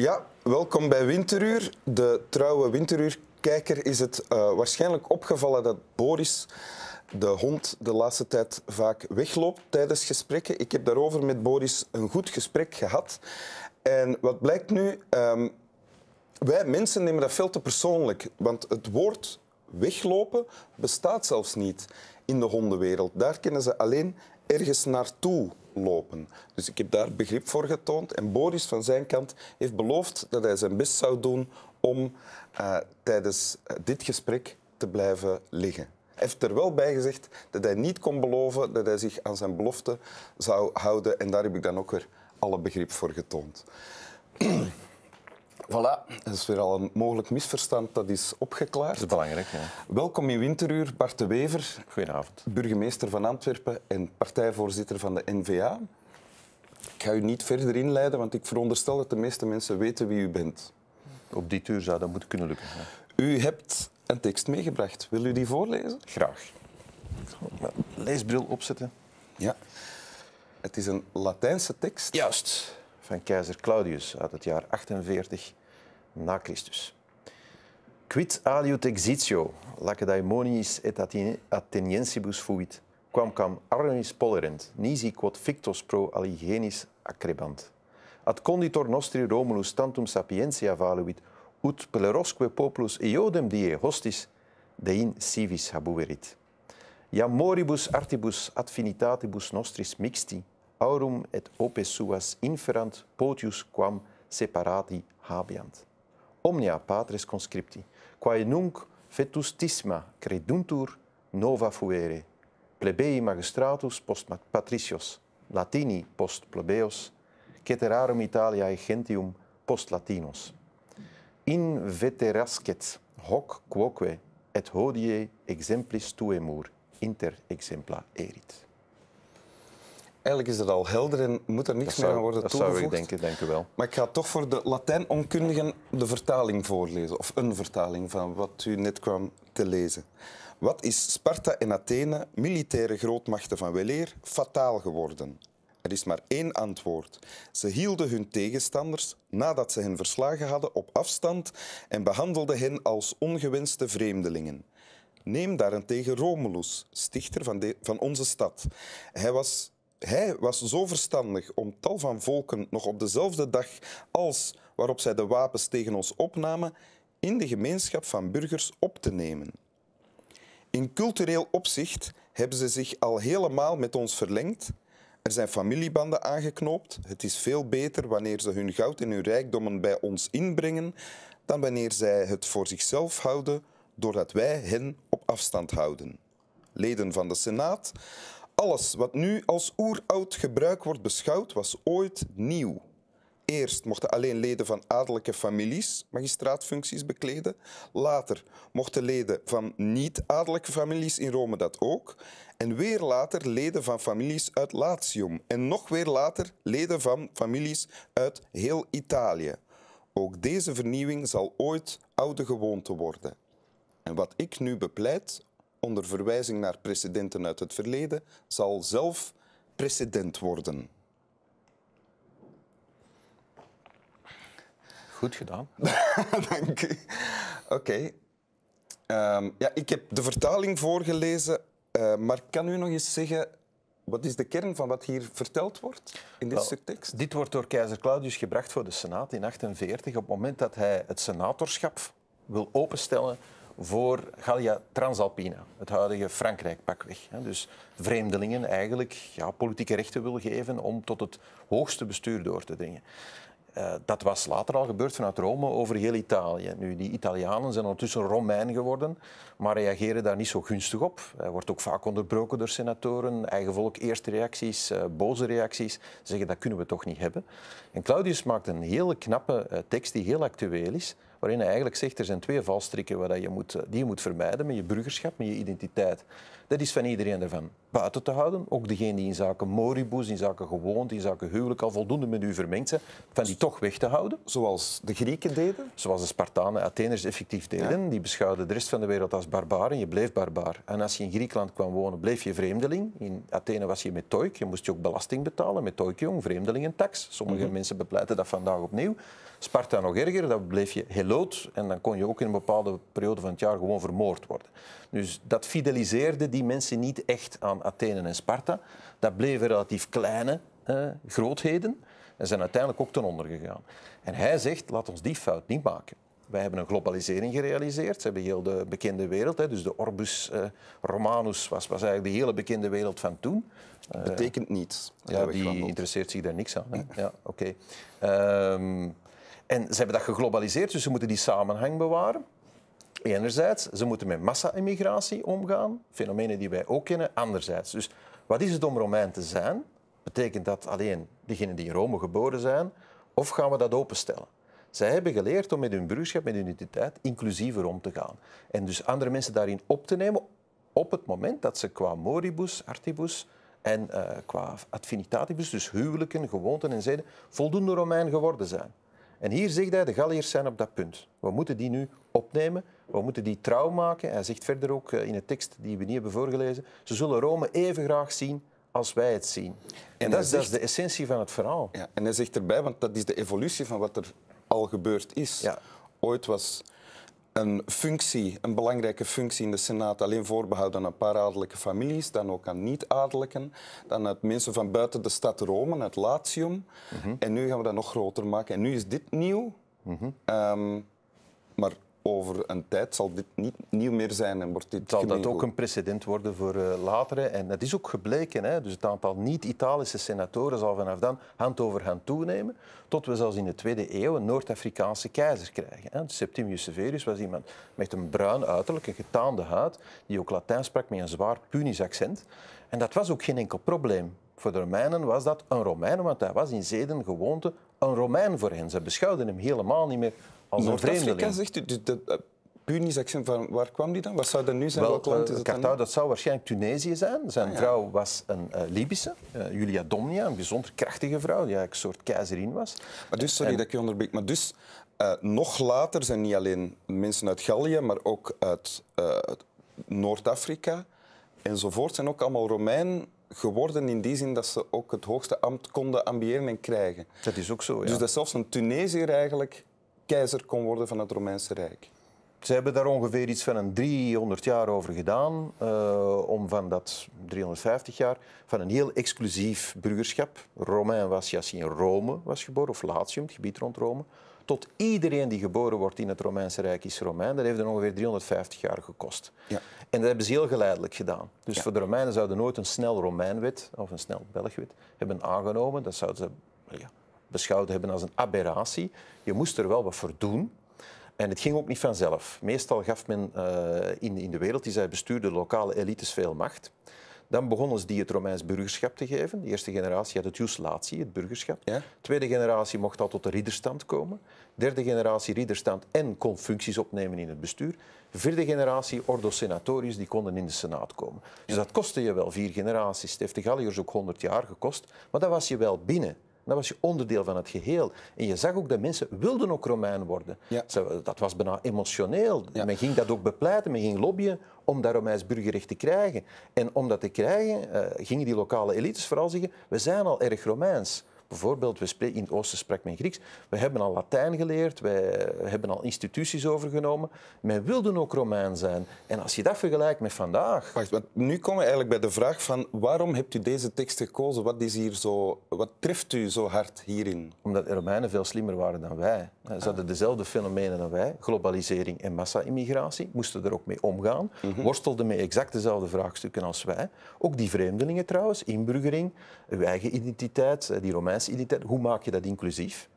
Ja, welkom bij Winteruur. De trouwe Winteruurkijker is het eh, waarschijnlijk opgevallen dat Boris de hond de laatste tijd vaak wegloopt tijdens gesprekken. Ik heb daarover met Boris een goed gesprek gehad. En wat blijkt nu? Ehm, wij mensen nemen dat veel te persoonlijk, want het woord weglopen bestaat zelfs niet in de hondenwereld. Daar kennen ze alleen ergens naartoe lopen. Dus ik heb daar begrip voor getoond. En Boris van zijn kant heeft beloofd dat hij zijn best zou doen om eh, tijdens eh, dit gesprek te blijven liggen. Hij heeft er wel bij gezegd dat hij niet kon beloven dat hij zich aan zijn belofte zou houden. En daar heb ik dan ook weer alle begrip voor getoond. Voilà, dat is weer al een mogelijk misverstand dat is opgeklaard. Dat is belangrijk, ja. Welkom in Winteruur, Bart de Wever. Goedenavond. Burgemeester van Antwerpen en partijvoorzitter van de NVA. Ik ga u niet verder inleiden, want ik veronderstel dat de meeste mensen weten wie u bent. Op dit uur zou dat moeten kunnen lukken. U hebt een tekst meegebracht. Wil u die voorlezen? Graag. Leesbril opzetten. Ja. Het is een Latijnse tekst. Juist van keizer Claudius uit het jaar 48 na Christus. Quid aliut exitio, Lacedaemonius et Atheniensibus fuit, quamcam arnis polerent, nisi quod fictos pro aligenis acrebant. Ad conditor nostri Romulus tantum sapientia valuit, ut plerosque populus iodem die hostis, dein civis habuerit. Jam moribus artibus ad finitatibus nostris mixti, aurum et opes suas inferant potius quam separati habiant. Omnia patres conscripti, quae nunc fetus tisma creduntur nova fuere, plebei magistratus post patricios, latini post plebeos, ceterarum Italiae gentium post latinos. In veterascet hoc quoque et hodie exemplis tuemur inter exempla erit. Eigenlijk is dat al helder en moet er niks meer aan worden toegevoegd. Dat zou ik denken, denk u wel. Maar ik ga toch voor de Latijn-onkundigen de vertaling voorlezen, of een vertaling van wat u net kwam te lezen. Wat is Sparta en Athene, militaire grootmachten van weleer, fataal geworden? Er is maar één antwoord. Ze hielden hun tegenstanders, nadat ze hen verslagen hadden, op afstand en behandelden hen als ongewenste vreemdelingen. Neem daarentegen Romulus, stichter van, van onze stad. Hij was hij was zo verstandig om tal van volken nog op dezelfde dag als waarop zij de wapens tegen ons opnamen, in de gemeenschap van burgers op te nemen. In cultureel opzicht hebben ze zich al helemaal met ons verlengd. Er zijn familiebanden aangeknoopt. Het is veel beter wanneer ze hun goud en hun rijkdommen bij ons inbrengen dan wanneer zij het voor zichzelf houden doordat wij hen op afstand houden. Leden van de Senaat alles wat nu als oeroud gebruik wordt beschouwd, was ooit nieuw. Eerst mochten alleen leden van adellijke families magistraatfuncties bekleden. Later mochten leden van niet-adellijke families in Rome dat ook. En weer later leden van families uit Latium. En nog weer later leden van families uit heel Italië. Ook deze vernieuwing zal ooit oude gewoonte worden. En wat ik nu bepleit, onder verwijzing naar precedenten uit het verleden, zal zelf precedent worden. Goed gedaan. Dank u. Oké. Ehm, ja, ik heb de vertaling voorgelezen, eh, maar kan u nog eens zeggen wat is de kern van wat hier verteld wordt in dit subtekst? stuk tekst? Dit wordt door keizer Claudius gebracht voor de Senaat in 48, op het moment dat hij het senatorschap wil openstellen voor Galia Transalpina, het huidige Frankrijk pakweg. Dus vreemdelingen eigenlijk ja, politieke rechten wil geven om tot het hoogste bestuur door te dringen. Eh, dat was later al gebeurd vanuit Rome over heel Italië. Nu, die Italianen zijn ondertussen Romein geworden, maar reageren daar niet zo gunstig op. Uh, wordt ook vaak onderbroken door senatoren, eigen volk eerste reacties, eh, boze reacties. Zeggen dat kunnen we toch niet hebben. En Claudius maakt een hele knappe eh, tekst die heel actueel is waarin hij eigenlijk zegt er zijn twee valstrikken waar je moet, eh, die je moet vermijden met je burgerschap, met je identiteit. Dat is van iedereen ervan buiten te houden. Ook degene die in zaken Moribus, in zaken gewoond, in zaken huwelijk al voldoende met u vermengd zijn, van die toch weg te houden. Zoals de Grieken deden? Zoals de Spartanen, Atheners effectief deden. Die beschouwden de rest van de wereld als barbaren. en je bleef barbaar. En als je in Griekenland kwam wonen, bleef je vreemdeling. In Athene was je met toik, je moest je ook belasting betalen met toikjong, vreemdeling tax. Sommige mhm. mensen bepleiten dat vandaag opnieuw. Sparta nog erger, dat bleef je heloot en dan kon je ook in een bepaalde periode van het jaar gewoon vermoord worden. Dus dat fideliseerde die mensen niet echt aan Athene en Sparta. Dat bleven relatief kleine eh, grootheden en zijn uiteindelijk ook ten onder gegaan. En hij zegt, laat ons die fout niet maken. Wij hebben een globalisering gerealiseerd. Ze hebben heel de bekende wereld. Dus de Orbus eh, Romanus was, eigenlijk de hele bekende wereld van toen. Betekent niets. Ja, die interesseert zich daar niks aan. Ja, oké. Ehm, en ze hebben dat geglobaliseerd, dus ze moeten die samenhang bewaren. Enerzijds, ze moeten met massa-immigratie omgaan, fenomenen die wij ook kennen. Anderzijds, dus wat is het om Romein te zijn? Betekent dat alleen diegenen die in Rome geboren zijn? Of gaan we dat openstellen? Zij hebben geleerd om met hun broerschap, met hun identiteit, inclusiever om te gaan. En dus andere mensen daarin op te nemen op het moment dat ze qua moribus, artibus en eh, qua affinitatibus, dus huwelijken, gewoonten en zeden, voldoende Romein geworden zijn. En hier zegt hij, de Galliërs zijn op dat punt. We moeten die nu opnemen, we moeten die trouw maken. Hij zegt verder ook eh, in een tekst die we niet hebben voorgelezen, ze zullen Rome even graag zien als wij het zien. En, dat, is, dat, is, de essentie van het verhaal. Ja, en hij zegt erbij, want dat is de evolutie van wat er al gebeurd is. Ja. Ooit was een functie, een belangrijke functie in de Senaat alleen voorbehouden aan een paar adellijke families, dan ook aan niet-adellijken, dan uit mensen van buiten de stad Rome, het Latium. Mhm. En nu gaan we dat nog groter maken. En nu is dit nieuw. Mhm. Ehm, maar over een tijd zal dit niet nieuw meer zijn en wordt dit Zal dat ook een precedent worden voor eh, latere? En dat is ook gebleken. Hè? Dus het aantal niet-Italische senatoren zal vanaf dan hand over hand toenemen, tot we zelfs in de tweede eeuw een Noord-Afrikaanse keizer krijgen. Hè? Septimius Severus was iemand met een bruin uiterlijk, een getaande huid, die ook Latijn sprak met een zwaar Punisch accent. En dat was ook geen enkel probleem. Voor de Romeinen was dat een Romein, want hij was in zeden gewoonte een Romein voor hen. Ze beschouwden hem helemaal niet meer als afrika zegt de, de, de van waar kwam die dan? Wat zou dat nu zijn? Wel, Welk land is eh, dat dat zou waarschijnlijk Tunesië zijn. Zijn ah, vrouw was een uh, Libische, eh, Julia Domnia, een bijzonder krachtige vrouw, die eigenlijk een soort keizerin was. Maar dus, sorry dat ik je onderbreek, maar dus nog later zijn niet alleen mensen uit Gallië, maar ook uit Noord-Afrika enzovoort, zijn ook allemaal Romein geworden in die zin dat ze ook het hoogste ambt konden ambiëren en krijgen. Dat is ook zo, dus ja. Dus dat zelfs een Tunesiër eigenlijk keizer kon worden van het Romeinse Rijk. Ze hebben daar ongeveer iets van een 300 jaar over gedaan, eh, om van dat 350 jaar, van een heel exclusief burgerschap, Romein was als in Rome was geboren, of Latium, het gebied rond Rome, tot iedereen die geboren wordt in het Romeinse Rijk is Romein. Dat heeft er ongeveer 350 jaar gekost. Ja. En dat hebben ze heel geleidelijk gedaan. Dus voor de Romeinen zouden nooit een snel Romeinwet of een snel Belgwet hebben aangenomen. Dat zouden ze ja, beschouwd hebben als een aberratie. Je moest er wel wat voor doen. En het ging ook niet vanzelf. Meestal gaf men eh, in, in de wereld die zij bestuurde lokale elites veel macht. Dan begonnen ze die het Romeins burgerschap te geven. De eerste generatie had het juslatie, het burgerschap. Tweede generatie mocht al tot de ridderstand komen. Derde generatie ridderstand en kon functies opnemen in het bestuur. Vierde generatie ordo senatorius, die konden in de senaat komen. Dus dat kostte je wel vier generaties. Het heeft de Galliërs ook honderd jaar gekost. Maar dat was je wel binnen. Dat was je onderdeel van het geheel. En je zag ook dat mensen wilden ook Romein worden. Dat was bijna emotioneel. Men ging dat ook bepleiten, men ging lobbyen om dat Romeins burgerrecht te krijgen. En om dat te krijgen eh, gingen die lokale elites vooral zeggen, we zijn al erg Romeins. Bijvoorbeeld, we spreken, in het Oosten sprak men Grieks. We hebben al Latijn geleerd, wij hebben al instituties overgenomen. Men wilde ook Romein zijn. En als je dat vergelijkt met vandaag... Wacht, want nu komen we eigenlijk bij de vraag van waarom hebt u deze tekst gekozen? Wat, is hier zo, wat treft u zo hard hierin? Omdat de Romeinen veel slimmer waren dan wij. Ze ah. hadden dezelfde fenomenen dan wij. Globalisering en massa-immigratie. Moesten er ook mee omgaan. Mm Worstelden met exact dezelfde vraagstukken als wij. Ook die vreemdelingen trouwens, inburgering, uw eigen identiteit, eh, die Romeinen hoe maak je dat inclusief?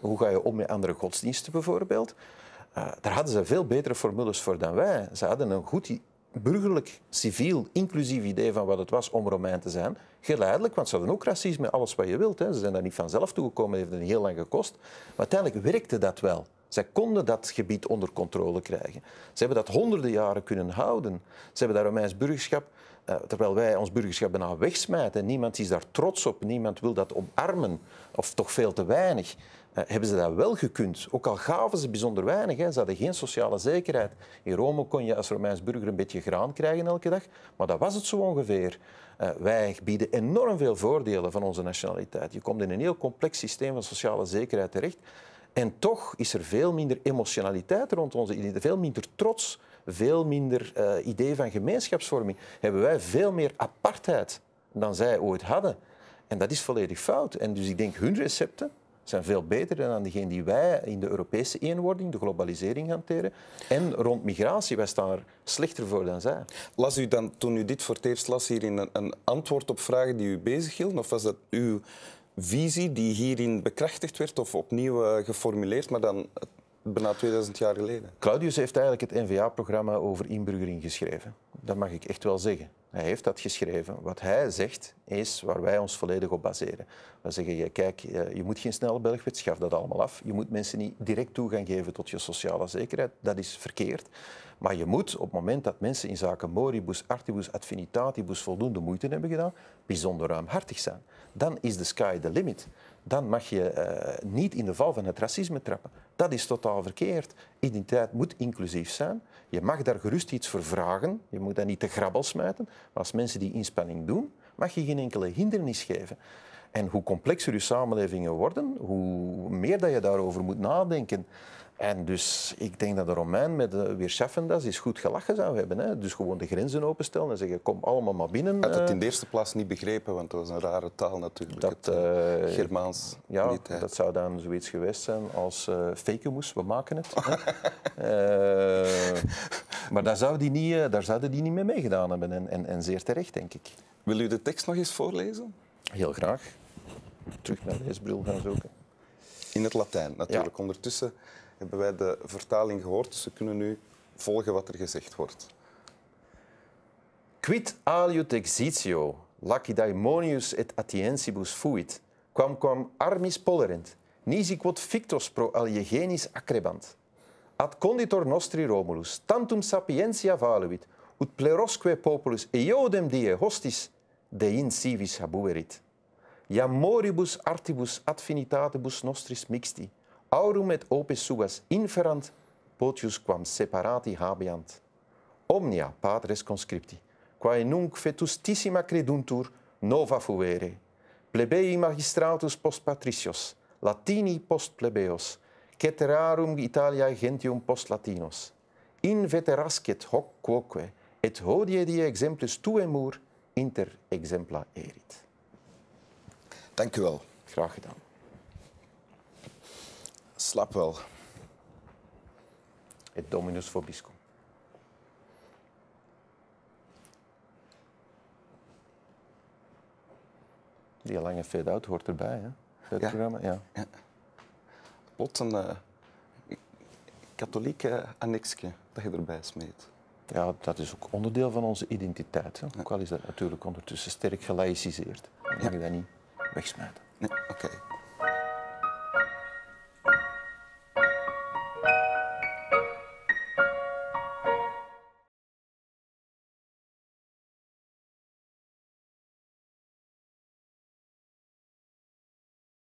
Hoe ga je om met andere godsdiensten bijvoorbeeld? Eh, daar hadden ze veel betere formules voor dan wij. Ze hadden een goed burgerlijk, civiel, inclusief idee van wat het was om Romein te zijn. Geleidelijk, want ze hadden ook racisme, alles wat je wilt. Ze zijn daar niet vanzelf toegekomen, heeft het heel lang gekost. Maar uiteindelijk werkte dat wel. Zij konden dat gebied onder controle krijgen. Ze hebben dat honderden jaren kunnen houden. Ze hebben dat Romeins burgerschap eh, terwijl wij ons burgerschap bijna wegsmijten. Niemand is daar trots op, niemand wil dat omarmen, of toch veel te weinig. Eh, hebben ze dat wel gekund? Ook al gaven ze bijzonder weinig, hè. ze hadden geen sociale zekerheid. In Rome kon je als Romeins burger een beetje graan krijgen elke dag, maar dat was het zo ongeveer. Eh, wij bieden enorm veel voordelen van onze nationaliteit. Je komt in een heel complex systeem van sociale zekerheid terecht. En toch is er veel minder emotionaliteit rond onze identiteit, veel minder trots veel minder uh, idee van gemeenschapsvorming. Hebben wij veel meer apartheid dan zij ooit hadden. En dat is volledig fout. En dus ik denk, hun recepten zijn veel beter dan diegene die wij in de Europese eenwording, de globalisering hanteren. En rond migratie, wij staan er slechter voor dan zij. Las u dan, toen u dit voor het eerst las, hierin een, een antwoord op vragen die u bezighielden? Of was dat uw visie die hierin bekrachtigd werd of opnieuw eh, geformuleerd, maar dan bijna 2000 jaar geleden. Claudius heeft eigenlijk het NVA-programma over inburgering geschreven. Dat mag ik echt wel zeggen. Hij heeft dat geschreven. Wat hij zegt is waar wij ons volledig op baseren. We zeggen, kijk, eh, je moet geen snelle Belgwet, schaf dat allemaal af. Je moet mensen niet direct toegang geven tot je sociale zekerheid. Dat is verkeerd. Maar je moet op het moment dat mensen in zaken moribus, artibus, affinitatibus voldoende moeite hebben gedaan, bijzonder ruimhartig zijn. Dan is de sky the limit. Dan mag je eh, niet in de val van het racisme trappen. Dat is totaal verkeerd. Identiteit moet inclusief zijn. Je mag daar gerust iets voor vragen. Je moet dat niet te grabbel smijten. Maar als mensen die inspanning doen, mag je geen enkele hindernis geven. En hoe complexer je samenlevingen worden, hoe meer dat je daarover moet nadenken. En dus ik denk dat de Romein met de Weerschaffendas is goed gelachen zou hebben. Hè? Dus gewoon de grenzen openstellen en zeggen, kom allemaal maar binnen. Hij had het in eh. de eerste plaats niet begrepen, want dat was een rare taal natuurlijk. Dat, het, eh, eh, Germaans ja, dat zou dan zoiets geweest zijn als uh, moes, we maken het. maar daar, zou die niet, daar zouden die niet mee meegedaan hebben. En, en, zeer terecht, denk ik. Wil u de tekst nog eens voorlezen? Heel graag. Terug naar bril gaan zoeken. In het Latijn natuurlijk. Ondertussen hebben wij de vertaling gehoord. Ze kunnen nu volgen wat er gezegd wordt. Quid aliut exitio, lacidaimonius et atiensibus fuit, quam quam armis polerent, nisi quod fictos pro aliegenis acrebant. Ad conditor nostri Romulus, tantum sapientia valuit, ut plerosque populus eodem die hostis dein civis habuerit. Jam moribus artibus ad finitatibus nostris mixti, Aurum et opes suas inferant, potius quam separati habiant. Omnia patres conscripti, quae nunc fetustissima creduntur, nova fuere. Plebeii magistratus post patricios, Latini post plebeos, ceterarum Italiae gentium post latinos. Inveterascet hoc quoque, et hodie die exemplus tuemur inter exempla erit. Dank u wel. Graag gedaan. Slap wel. Het Dominus Vobiscum. Die lange fade-out hoort erbij, hè? het ja. programma, ja. ja. een eh, katholieke annexje dat je erbij smeet. Ja, dat is ook onderdeel van onze identiteit. Hè? Ook al is dat natuurlijk ondertussen sterk gelaïciseerd. Dan mag je dat niet wegsmijten. Nee, oké.